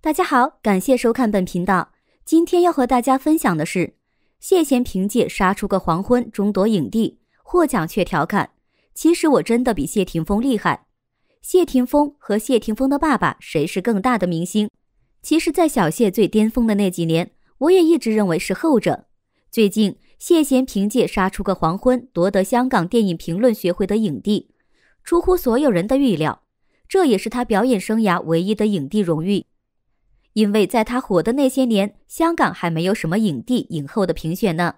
大家好，感谢收看本频道。今天要和大家分享的是：谢贤凭借杀出个黄昏，争夺影帝，获奖却调侃：“其实我真的比谢霆锋厉害。”谢霆锋和谢霆锋的爸爸谁是更大的明星？其实，在小谢最巅峰的那几年，我也一直认为是后者。最近。谢贤凭借《杀出个黄昏》夺得香港电影评论学会的影帝，出乎所有人的预料。这也是他表演生涯唯一的影帝荣誉，因为在他火的那些年，香港还没有什么影帝影后的评选呢。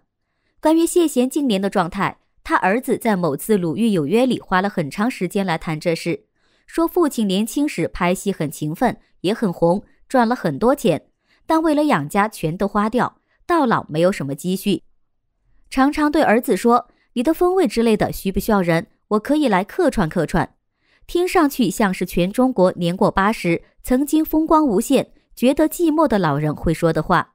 关于谢贤近年的状态，他儿子在某次《鲁豫有约》里花了很长时间来谈这事，说父亲年轻时拍戏很勤奋，也很红，赚了很多钱，但为了养家全都花掉，到老没有什么积蓄。常常对儿子说：“你的风味之类的需不需要人？我可以来客串客串。”听上去像是全中国年过八十、曾经风光无限、觉得寂寞的老人会说的话。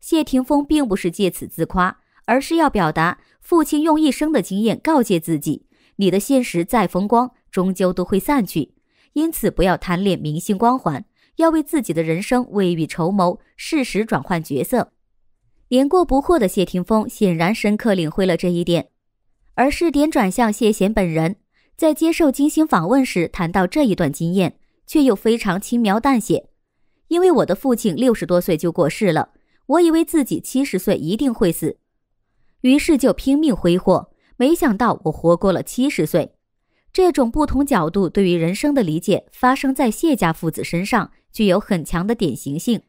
谢霆锋并不是借此自夸，而是要表达父亲用一生的经验告诫自己：“你的现实再风光，终究都会散去，因此不要贪恋明星光环，要为自己的人生未雨绸缪，适时转换角色。”年过不惑的谢霆锋显然深刻领会了这一点，而是点转向谢贤本人。在接受金星访问时，谈到这一段经验，却又非常轻描淡写。因为我的父亲六十多岁就过世了，我以为自己七十岁一定会死，于是就拼命挥霍。没想到我活过了七十岁，这种不同角度对于人生的理解，发生在谢家父子身上，具有很强的典型性。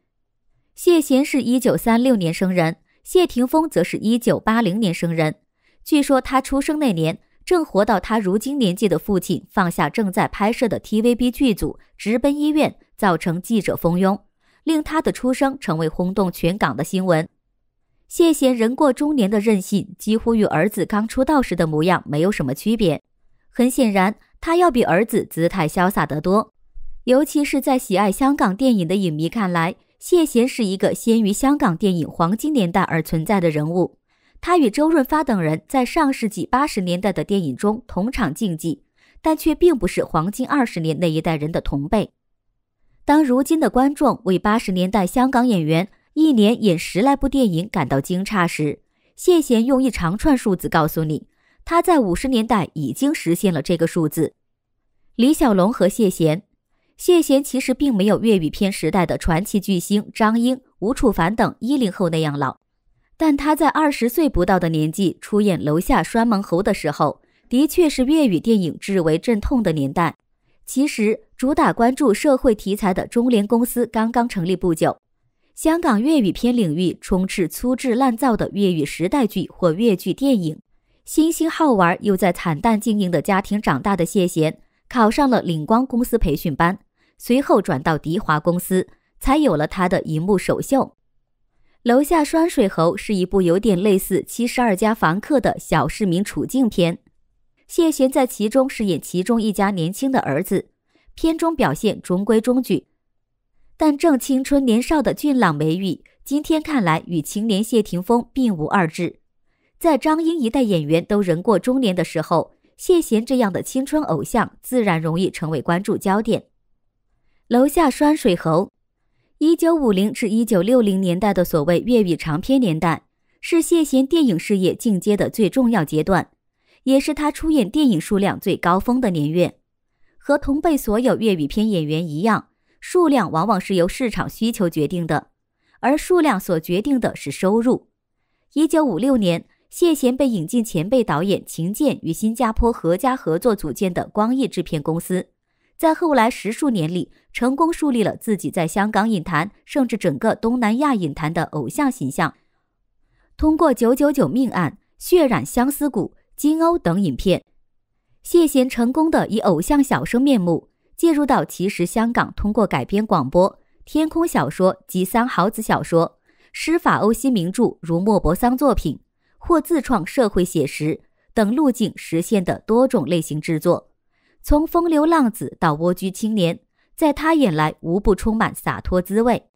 谢贤是一九三六年生人，谢霆锋则是一九八零年生人。据说他出生那年，正活到他如今年纪的父亲放下正在拍摄的 TVB 剧组，直奔医院，造成记者蜂拥，令他的出生成为轰动全港的新闻。谢贤人过中年的任性，几乎与儿子刚出道时的模样没有什么区别。很显然，他要比儿子姿态潇洒得多，尤其是在喜爱香港电影的影迷看来。谢贤是一个先于香港电影黄金年代而存在的人物，他与周润发等人在上世纪八十年代的电影中同场竞技，但却并不是黄金二十年那一代人的同辈。当如今的观众为八十年代香港演员一年演十来部电影感到惊诧时，谢贤用一长串数字告诉你，他在五十年代已经实现了这个数字。李小龙和谢贤。谢贤其实并没有粤语片时代的传奇巨星张英、吴楚凡等一零后那样老，但他在二十岁不到的年纪出演《楼下拴门猴》的时候，的确是粤语电影至为阵痛的年代。其实，主打关注社会题材的中联公司刚刚成立不久，香港粤语片领域充斥粗制滥造的粤语时代剧或粤剧电影。新兴好玩又在惨淡经营的家庭长大的谢贤，考上了领光公司培训班。随后转到迪华公司，才有了他的荧幕首秀。《楼下双水猴》是一部有点类似《七十二家房客》的小市民处境片，谢贤在其中饰演其中一家年轻的儿子，片中表现中规中矩，但正青春年少的俊朗眉宇，今天看来与青年谢霆锋并无二致。在张英一代演员都人过中年的时候，谢贤这样的青春偶像自然容易成为关注焦点。楼下拴水猴。一九五零至一九六零年代的所谓粤语长片年代，是谢贤电影事业进阶的最重要阶段，也是他出演电影数量最高峰的年月。和同辈所有粤语片演员一样，数量往往是由市场需求决定的，而数量所决定的是收入。一九五六年，谢贤被引进前辈导演秦健与新加坡何家合作组建的光艺制片公司。在后来十数年里，成功树立了自己在香港影坛，甚至整个东南亚影坛的偶像形象。通过《九九九命案》《血染相思谷》《金欧》等影片，谢贤成功的以偶像小生面目，介入到其实香港通过改编广播、天空小说及三好子小说、施法欧西名著如莫泊桑作品，或自创社会写实等路径实现的多种类型制作。从风流浪子到蜗居青年，在他眼来无不充满洒脱滋味。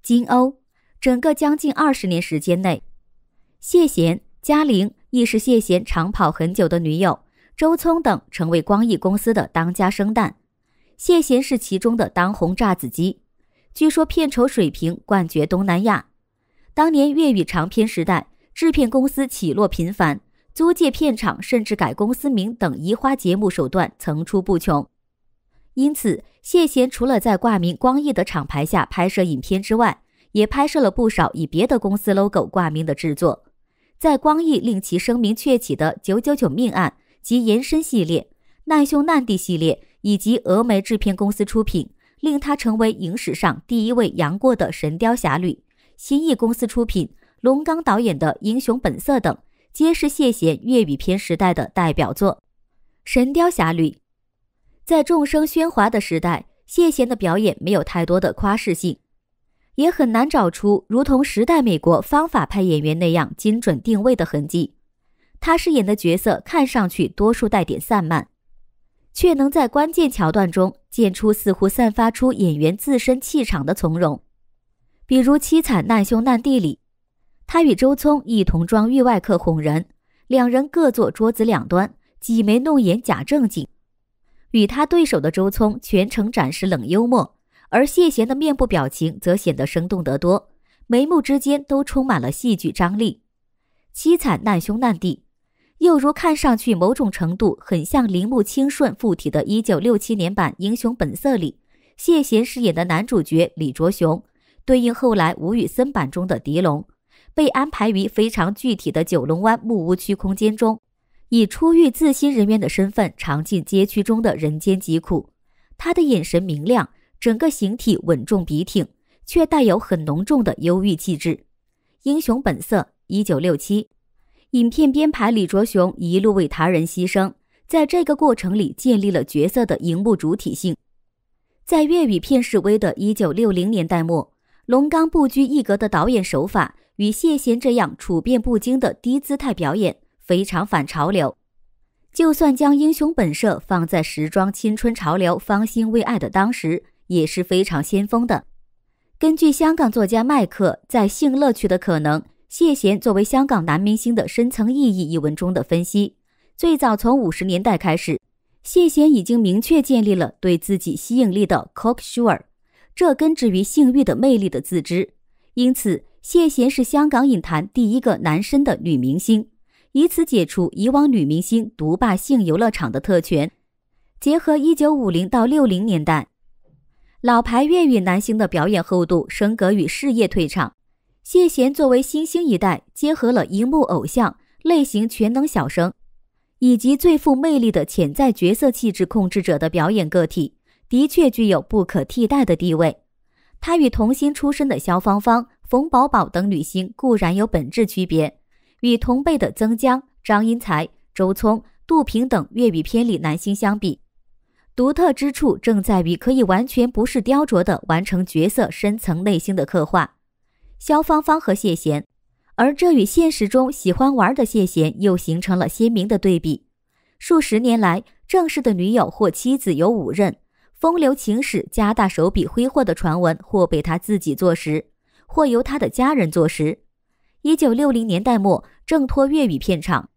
金欧，整个将近二十年时间内，谢贤、嘉玲亦是谢贤长跑很久的女友。周聪等成为光艺公司的当家生蛋，谢贤是其中的当红炸子鸡，据说片酬水平冠绝东南亚。当年粤语长片时代，制片公司起落频繁。租借片场，甚至改公司名等移花接木手段层出不穷。因此，谢贤除了在挂名光艺的厂牌下拍摄影片之外，也拍摄了不少以别的公司 logo 挂名的制作。在光艺令其声名鹊起的《九九九命案》及延伸系列《难兄难弟》系列，以及峨眉制片公司出品令他成为影史上第一位杨过的《神雕侠侣》，新艺公司出品龙刚导演的《英雄本色》等。皆是谢贤粤语片时代的代表作，《神雕侠侣》在众声喧哗的时代，谢贤的表演没有太多的夸饰性，也很难找出如同时代美国方法派演员那样精准定位的痕迹。他饰演的角色看上去多数带点散漫，却能在关键桥段中见出似乎散发出演员自身气场的从容，比如《凄惨难兄难弟》里。他与周聪一同装御外客哄人，两人各坐桌子两端，挤眉弄眼，假正经。与他对手的周聪全程展示冷幽默，而谢贤的面部表情则显得生动得多，眉目之间都充满了戏剧张力。凄惨难兄难弟，又如看上去某种程度很像铃木清顺附体的1967年版《英雄本色》里，谢贤饰演的男主角李卓雄，对应后来吴宇森版中的狄龙。被安排于非常具体的九龙湾木屋区空间中，以出狱自新人员的身份尝尽街区中的人间疾苦。他的眼神明亮，整个形体稳重笔挺，却带有很浓重的忧郁气质。英雄本色，一九六七，影片编排李卓雄一路为他人牺牲，在这个过程里建立了角色的荧幕主体性。在粤语片式微的一九六零年代末，龙刚不拘一格的导演手法。与谢贤这样处变不惊的低姿态表演非常反潮流。就算将英雄本色放在时装青春潮流芳心未艾的当时也是非常先锋的。根据香港作家麦克在《性乐趣的可能》谢贤作为香港男明星的深层意义一文中的分析，最早从五十年代开始，谢贤已经明确建立了对自己吸引力的 “cocksure”，这根植于性欲的魅力的自知，因此。谢贤是香港影坛第一个男生的女明星，以此解除以往女明星独霸性游乐场的特权。结合一九五零到六零年代老牌粤语男星的表演厚度、升格与事业退场，谢贤作为新兴一代，结合了荧幕偶像类型、全能小生以及最富魅力的潜在角色气质控制者的表演个体，的确具有不可替代的地位。他与童星出身的萧芳芳。冯宝宝等女星固然有本质区别，与同辈的曾江、张英才、周聪、杜平等粤语片里男星相比，独特之处正在于可以完全不是雕琢的完成角色深层内心的刻画。肖芳芳和谢贤，而这与现实中喜欢玩的谢贤又形成了鲜明的对比。数十年来，正式的女友或妻子有五任，风流情史加大手笔挥霍的传闻或被他自己坐实。或由他的家人坐实。一九六零年代末，挣脱粤语片场，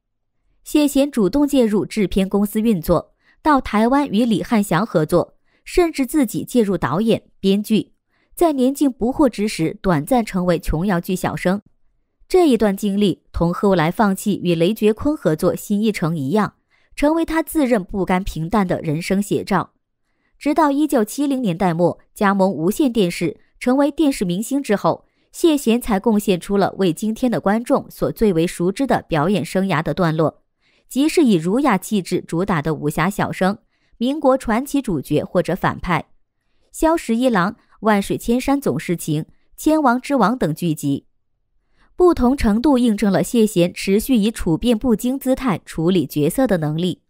谢贤主动介入制片公司运作，到台湾与李汉祥合作，甚至自己介入导演、编剧。在年近不惑之时，短暂成为琼瑶剧小生。这一段经历同后来放弃与雷觉坤合作新艺城一样，成为他自认不甘平淡的人生写照。直到一九七零年代末加盟无线电视，成为电视明星之后。谢贤才贡献出了为今天的观众所最为熟知的表演生涯的段落，即是以儒雅气质主打的武侠小生、民国传奇主角或者反派，《萧十一郎》《万水千山总是情》《千王之王》等剧集，不同程度印证了谢贤持续以处变不惊姿态处理角色的能力。